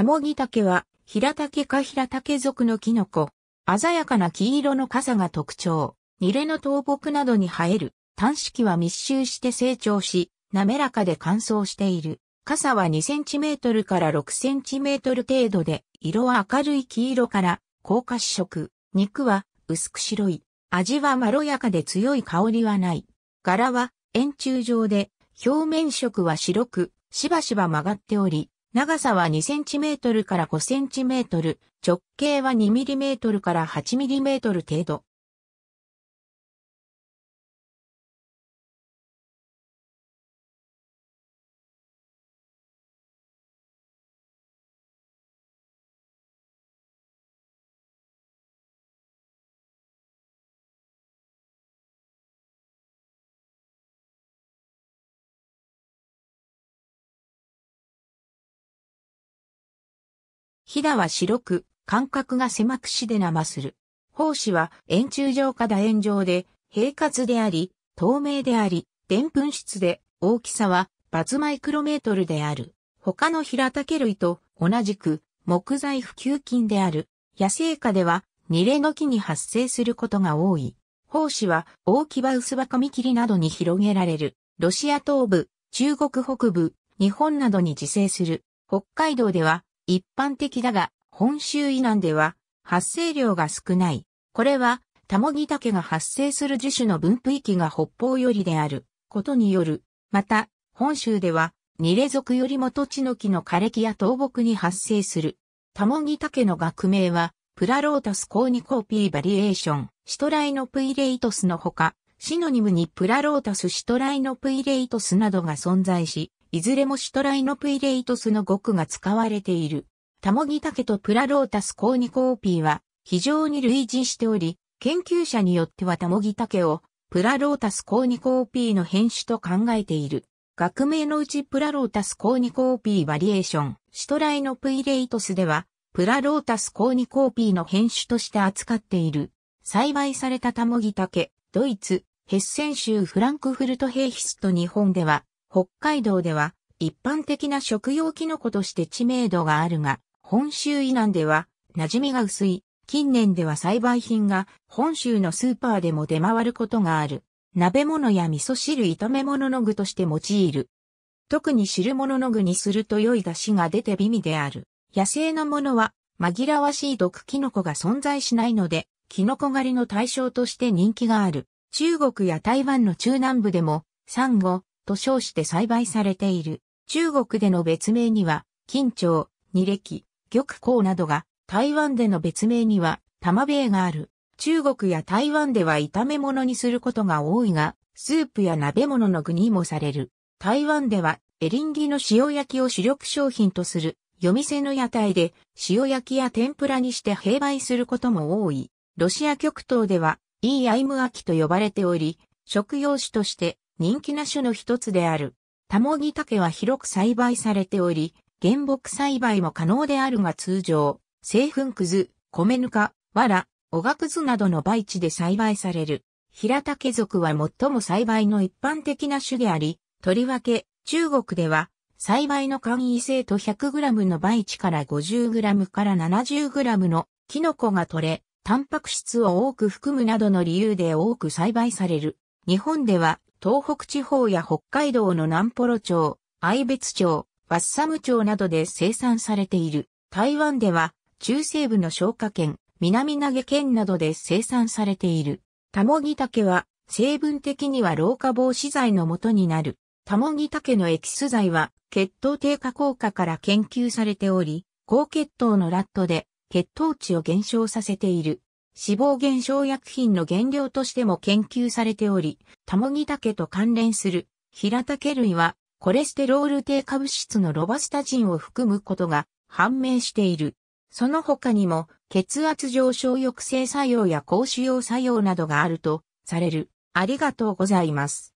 タモギタケは、ヒラタケかタケ属のキノコ。鮮やかな黄色の傘が特徴。ニレの倒木などに生える。短式は密集して成長し、滑らかで乾燥している。傘は2センチメートルから6センチメートル程度で、色は明るい黄色から高褐色。肉は薄く白い。味はまろやかで強い香りはない。柄は円柱状で、表面色は白く、しばしば曲がっており、長さは2センチメートルから5センチメートル、直径は2ミリメートルから8ミリメートル程度。ひだは白く、間隔が狭くしでなまする。胞子は円柱状か楕円状で、平滑であり、透明であり、でんぷん質で、大きさは、バズマイクロメートルである。他の平竹類と同じく、木材普及菌である。野生下では、ニレの木に発生することが多い。胞子は、大木ば薄葉紙切りなどに広げられる。ロシア東部、中国北部、日本などに自生する。北海道では、一般的だが、本州以南では発生量が少ない。これは、タモギタケが発生する樹種の分布域が北方よりであることによる。また、本州では、ニレ属よりも土地の木の枯れ木や倒木に発生する。タモギタケの学名は、プラロータスコーニコーピーバリエーション、シトライノプイレイトスのほか、シノニムにプラロータスシトライノプイレイトスなどが存在し、いずれもシトライノプイレイトスの語句が使われている。タモギタケとプラロータスコーニコーピーは非常に類似しており、研究者によってはタモギタケをプラロータスコーニコーピーの変種と考えている。学名のうちプラロータスコーニコーピーバリエーション、シトライノプイレイトスでは、プラロータスコーニコーピーの変種として扱っている。栽培されたタモギタケ、ドイツ、ヘッセン州フランクフルトヘイヒスと日本では、北海道では一般的な食用キノコとして知名度があるが、本州以南では馴染みが薄い。近年では栽培品が本州のスーパーでも出回ることがある。鍋物や味噌汁炒め物の具として用いる。特に汁物の具にすると良い出汁が出て美味である。野生のものは紛らわしい毒キノコが存在しないので、キノコ狩りの対象として人気がある。中国や台湾の中南部でも、サンゴ、と称して栽培されている。中国での別名には、金蝶、二歴、玉光などが、台湾での別名には、玉米がある。中国や台湾では炒め物にすることが多いが、スープや鍋物の具にもされる。台湾では、エリンギの塩焼きを主力商品とする、夜店の屋台で、塩焼きや天ぷらにして併売することも多い。ロシア極東では、イーアイムアキと呼ばれており、食用種として、人気な種の一つである。タモギタケは広く栽培されており、原木栽培も可能であるが通常、製粉くず、米ぬか、わら、おがくずなどの培地で栽培される。平竹属は最も栽培の一般的な種であり、とりわけ、中国では、栽培の簡易性と 100g の培地から 50g から 70g のキノコが取れ、タンパク質を多く含むなどの理由で多く栽培される。日本では東北地方や北海道の南幌町、愛別町、ワッサム町などで生産されている。台湾では、中西部の消化県、南投げ県などで生産されている。タモギタケは、成分的には老化防止剤の元になる。タモギタケのエキス剤は、血糖低下効果から研究されており、高血糖のラットで、血糖値を減少させている。脂肪減少薬品の原料としても研究されており、タモギタケと関連する平竹類はコレステロール低下物質のロバスタジンを含むことが判明している。その他にも血圧上昇抑制作用や高腫瘍作用などがあるとされる。ありがとうございます。